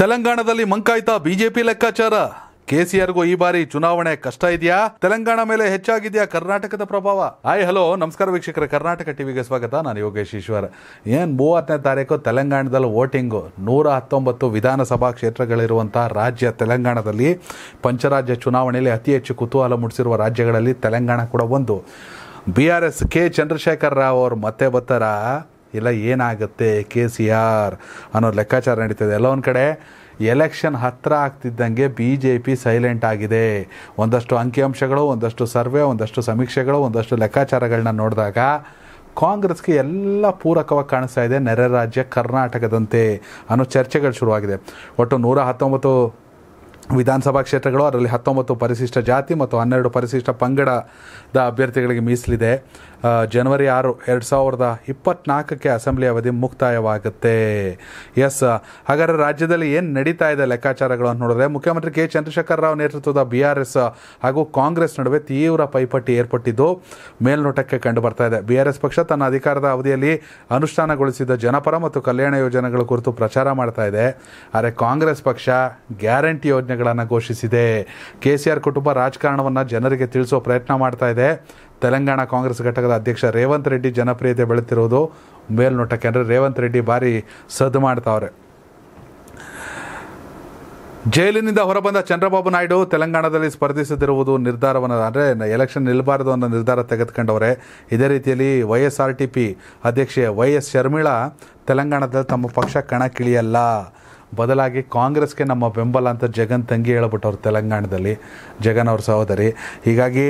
ತೆಲಂಗಾಣದಲ್ಲಿ ಮಂಕಾಯ್ತ ಬಿಜೆಪಿ ಲೆಕ್ಕಾಚಾರ ಕೆಸಿಆರ್ಗೂ ಈ ಬಾರಿ ಚುನಾವಣೆ ಕಷ್ಟ ಇದೆಯಾ ತೆಲಂಗಾಣ ಮೇಲೆ ಹೆಚ್ಚಾಗಿದೆಯಾ ಕರ್ನಾಟಕದ ಪ್ರಭಾವ ಆಯ್ ಹಲೋ ನಮಸ್ಕಾರ ವೀಕ್ಷಕರ ಕರ್ನಾಟಕ ಟಿವಿಗೆ ಸ್ವಾಗತ ನಾನು ಯೋಗೇಶ್ ಈಶ್ವರ್ ಏನ್ ಮೂವತ್ತನೇ ತಾರೀಕು ತೆಲಂಗಾಣದಲ್ಲಿ ವೋಟಿಂಗು ನೂರ ಹತ್ತೊಂಬತ್ತು ವಿಧಾನಸಭಾ ಕ್ಷೇತ್ರಗಳಿರುವಂತಹ ರಾಜ್ಯ ತೆಲಂಗಾಣದಲ್ಲಿ ಪಂಚರಾಜ್ಯ ಚುನಾವಣೆಯಲ್ಲಿ ಅತಿ ಹೆಚ್ಚು ಕುತೂಹಲ ಮೂಡಿಸಿರುವ ರಾಜ್ಯಗಳಲ್ಲಿ ತೆಲಂಗಾಣ ಕೂಡ ಒಂದು B R S K Chandrashekar Rao ಅವರು ಮತ್ತೆ ಬತ್ತಾರ ಇಲ್ಲ ಏನಾಗುತ್ತೆ ಕೆ ಸಿ ಆರ್ ಅನ್ನೋ ಲೆಕ್ಕಾಚಾರ ನಡೀತದೆ ಎಲ್ಲ ಒಂದು ಕಡೆ ಎಲೆಕ್ಷನ್ ಹತ್ತಿರ ಆಗ್ತಿದ್ದಂಗೆ ಬಿ ಜೆ ಪಿ ಸೈಲೆಂಟ್ ಆಗಿದೆ ಒಂದಷ್ಟು ಅಂಕಿಅಂಶಗಳು ಒಂದಷ್ಟು ಸರ್ವೆ ಒಂದಷ್ಟು ಸಮೀಕ್ಷೆಗಳು ಒಂದಷ್ಟು ಲೆಕ್ಕಾಚಾರಗಳನ್ನ ನೋಡಿದಾಗ ಕಾಂಗ್ರೆಸ್ಗೆ ಎಲ್ಲ ಪೂರಕವಾಗಿ ಕಾಣಿಸ್ತಾ ಇದೆ ನೆರೆ ರಾಜ್ಯ ಕರ್ನಾಟಕದಂತೆ ಅನ್ನೋ ಚರ್ಚೆಗಳು ಶುರುವಾಗಿದೆ ಒಟ್ಟು ನೂರ ಹತ್ತೊಂಬತ್ತು ವಿಧಾನಸಭಾ ಕ್ಷೇತ್ರಗಳು ಅದರಲ್ಲಿ ಹತ್ತೊಂಬತ್ತು ಪರಿಶಿಷ್ಟ ಜಾತಿ ಮತ್ತು ಹನ್ನೆರಡು ಪರಿಶಿಷ್ಟ ಪಂಗಡದ ಅಭ್ಯರ್ಥಿಗಳಿಗೆ ಮೀಸಲಿದೆ ಜನವರಿ ಆರು ಎರಡು ಸಾವಿರದ ಇಪ್ಪತ್ನಾಲ್ಕಕ್ಕೆ ಅಸೆಂಬ್ಲಿ ಅವಧಿ ಮುಕ್ತಾಯವಾಗುತ್ತೆ ಎಸ್ ಹಾಗಾದರೆ ರಾಜ್ಯದಲ್ಲಿ ಏನು ನಡೀತಾ ಇದೆ ಲೆಕ್ಕಾಚಾರಗಳು ಅಂತ ನೋಡಿದ್ರೆ ಮುಖ್ಯಮಂತ್ರಿ ಕೆ ಚಂದ್ರಶೇಖರ್ ರಾವ್ ನೇತೃತ್ವದ ಬಿ ಆರ್ ಎಸ್ ಹಾಗೂ ಕಾಂಗ್ರೆಸ್ ನಡುವೆ ತೀವ್ರ ಪೈಪಟ್ಟಿ ಏರ್ಪಟ್ಟಿದ್ದು ಮೇಲ್ನೋಟಕ್ಕೆ ಕಂಡು ಬರ್ತಾ ಇದೆ ಬಿ ಆರ್ ಎಸ್ ಪಕ್ಷ ತನ್ನ ಅಧಿಕಾರದ ಅವಧಿಯಲ್ಲಿ ಅನುಷ್ಠಾನಗೊಳಿಸಿದ ಜನಪರ ಮತ್ತು ಕಲ್ಯಾಣ ಯೋಜನೆಗಳ ಕುರಿತು ಪ್ರಚಾರ ಮಾಡ್ತಾ ಇದೆ ಆದರೆ ಕಾಂಗ್ರೆಸ್ ಪಕ್ಷ ಗ್ಯಾರಂಟಿ ಯೋಜನೆ ಘೋಷಿಸಿದೆ ಕೆ ಸಿ ಆರ್ ಕುಟುಂಬ ರಾಜಕಾರಣವನ್ನು ಜನರಿಗೆ ತಿಳಿಸುವ ಪ್ರಯತ್ನ ಮಾಡ್ತಾ ಇದೆ ತೆಲಂಗಾಣ ಕಾಂಗ್ರೆಸ್ ಘಟಕದ ಅಧ್ಯಕ್ಷ ರೇವಂತ್ ರೆಡ್ಡಿ ಜನಪ್ರಿಯತೆ ಬೆಳೆತಿರುವುದು ಮೇಲ್ನೋಟಕ್ಕೆ ಅಂದರೆ ರೇವಂತ್ ರೆಡ್ಡಿ ಭಾರಿ ಸದ್ದು ಮಾಡ್ತಾವ್ರೆ ಜೈಲಿನಿಂದ ಹೊರಬಂದ ಚಂದ್ರಬಾಬು ನಾಯ್ಡು ತೆಲಂಗಾಣದಲ್ಲಿ ಸ್ಪರ್ಧಿಸದಿರುವುದು ನಿರ್ಧಾರವನ್ನು ಅಂದರೆ ಎಲೆಕ್ಷನ್ ನಿಲ್ಲಬಾರದು ಅನ್ನೋ ನಿರ್ಧಾರ ತೆಗೆದುಕೊಂಡವರೆ ಇದೇ ರೀತಿಯಲ್ಲಿ Y S R T P ಅಧ್ಯಕ್ಷೆ ವೈ ಎಸ್ ಶರ್ಮಿಳಾ ತೆಲಂಗಾಣದಲ್ಲಿ ತಮ್ಮ ಪಕ್ಷ ಕಣಕ್ಕಿಳಿಯಲ್ಲ ಬದಲಾಗಿ ಕಾಂಗ್ರೆಸ್ಗೆ ನಮ್ಮ ಬೆಂಬಲ ಅಂತ ಜಗನ್ ತಂಗಿ ಹೇಳ್ಬಿಟ್ಟವ್ರು ತೆಲಂಗಾಣದಲ್ಲಿ ಜಗನ್ ಅವ್ರ ಸಹೋದರಿ ಹೀಗಾಗಿ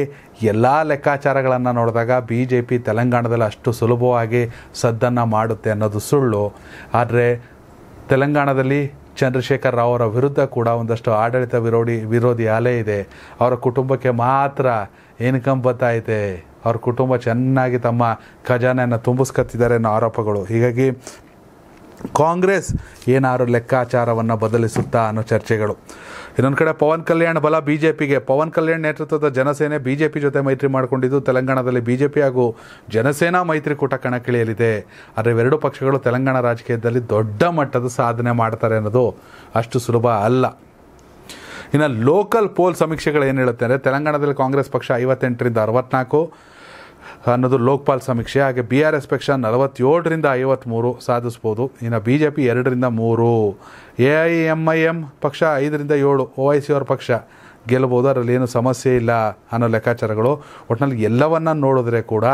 ಎಲ್ಲ ಲೆಕ್ಕಾಚಾರಗಳನ್ನು ನೋಡಿದಾಗ ಬಿ ಜೆ ಪಿ ತೆಲಂಗಾಣದಲ್ಲಿ ಅಷ್ಟು ಸುಲಭವಾಗಿ ಸದ್ದನ್ನು ಮಾಡುತ್ತೆ ಅನ್ನೋದು ಸುಳ್ಳು ಆದರೆ ತೆಲಂಗಾಣದಲ್ಲಿ ಚಂದ್ರಶೇಖರ್ ರಾವ್ ಅವರ ವಿರುದ್ಧ ಕೂಡ ಒಂದಷ್ಟು ಆಡಳಿತ ವಿರೋಧಿ ವಿರೋಧಿ ಅಲೆ ಇದೆ ಅವರ ಕುಟುಂಬಕ್ಕೆ ಮಾತ್ರ ಇನ್ಕಮ್ ಬತ್ತಾಯಿತೆ ಅವ್ರ ಕುಟುಂಬ ಚೆನ್ನಾಗಿ ತಮ್ಮ ಖಜಾನೆಯನ್ನು ತುಂಬಿಸ್ಕತ್ತಿದ್ದಾರೆ ಅನ್ನೋ ಆರೋಪಗಳು ಹೀಗಾಗಿ ಕಾಂಗ್ರೆಸ್ ಏನಾರು ಲೆಕ್ಕಾಚಾರವನ್ನು ಬದಲಿಸುತ್ತಾ ಅನ್ನೋ ಚರ್ಚೆಗಳು ಇನ್ನೊಂದು ಕಡೆ ಪವನ್ ಕಲ್ಯಾಣ್ ಬಲ ಬಿ ಜೆ ಪವನ್ ಕಲ್ಯಾಣ್ ನೇತೃತ್ವದ ಜನಸೇನೆ ಬಿ ಜೆ ಜೊತೆ ಮೈತ್ರಿ ಮಾಡಿಕೊಂಡಿದ್ದು ತೆಲಂಗಾಣದಲ್ಲಿ ಬಿ ಜೆ ಪಿ ಹಾಗೂ ಜನಸೇನಾ ಮೈತ್ರಿಕೂಟ ಕಣಕ್ಕಿಳಿಯಲಿದೆ ಆದರೆ ಇವೆರಡು ಪಕ್ಷಗಳು ತೆಲಂಗಾಣ ರಾಜಕೀಯದಲ್ಲಿ ದೊಡ್ಡ ಮಟ್ಟದ ಸಾಧನೆ ಮಾಡ್ತಾರೆ ಅನ್ನೋದು ಅಷ್ಟು ಸುಲಭ ಅಲ್ಲ ಇನ್ನು ಲೋಕಲ್ ಪೋಲ್ ಸಮೀಕ್ಷೆಗಳು ಏನು ಹೇಳುತ್ತೆ ಅಂದರೆ ತೆಲಂಗಾಣದಲ್ಲಿ ಕಾಂಗ್ರೆಸ್ ಪಕ್ಷ ಐವತ್ತೆಂಟರಿಂದ ಅರವತ್ನಾಲ್ಕು ಅನ್ನೋದು ಲೋಕ್ಪಾಲ್ ಸಮೀಕ್ಷೆ ಹಾಗೆ ಬಿ ಆರ್ ಎಸ್ ಪಕ್ಷ ನಲವತ್ತೇಳರಿಂದ ಐವತ್ತ್ಮೂರು ಸಾಧಿಸ್ಬೋದು ಇನ್ನು ಬಿ ಜೆ ಪಿ ಎರಡರಿಂದ ಮೂರು A I M I M ಪಕ್ಷ ಐದರಿಂದ ಏಳು ಒ ಐ ಸಿ ಅವ್ರ ಪಕ್ಷ ಗೆಲ್ಲಬೋದು ಅದರಲ್ಲಿ ಏನು ಸಮಸ್ಯೆ ಇಲ್ಲ ಅನ್ನೋ ಲೆಕ್ಕಾಚಾರಗಳು ಒಟ್ಟಿನಲ್ಲಿ ಎಲ್ಲವನ್ನ ನೋಡಿದ್ರೆ ಕೂಡ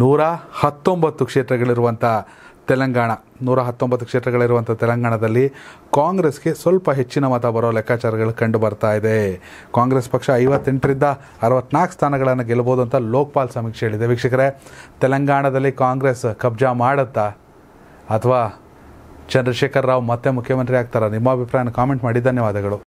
ನೂರ ಹತ್ತೊಂಬತ್ತು ಕ್ಷೇತ್ರಗಳಿರುವಂಥ ತೆಲಂಗಾಣ ನೂರ ಹತ್ತೊಂಬತ್ತು ಕ್ಷೇತ್ರಗಳಿರುವಂಥ ತೆಲಂಗಾಣದಲ್ಲಿ ಕಾಂಗ್ರೆಸ್ಗೆ ಸ್ವಲ್ಪ ಹೆಚ್ಚಿನ ಮತ ಬರೋ ಲೆಕ್ಕಾಚಾರಗಳು ಕಂಡು ಬರ್ತಾ ಇದೆ ಕಾಂಗ್ರೆಸ್ ಪಕ್ಷ ಐವತ್ತೆಂಟರಿಂದ ಅರವತ್ನಾಲ್ಕು ಸ್ಥಾನಗಳನ್ನು ಗೆಲ್ಲಬಹುದು ಅಂತ ಲೋಕ್ಪಾಲ್ ಸಮೀಕ್ಷೆ ಹೇಳಿದೆ ವೀಕ್ಷಕರೇ ತೆಲಂಗಾಣದಲ್ಲಿ ಕಾಂಗ್ರೆಸ್ ಕಬ್ಜಾ ಮಾಡುತ್ತಾ ಅಥವಾ ಚಂದ್ರಶೇಖರ್ ರಾವ್ ಮತ್ತೆ ಮುಖ್ಯಮಂತ್ರಿ ಆಗ್ತಾರಾ ನಿಮ್ಮ ಅಭಿಪ್ರಾಯನ ಕಾಮೆಂಟ್ ಮಾಡಿ ಧನ್ಯವಾದಗಳು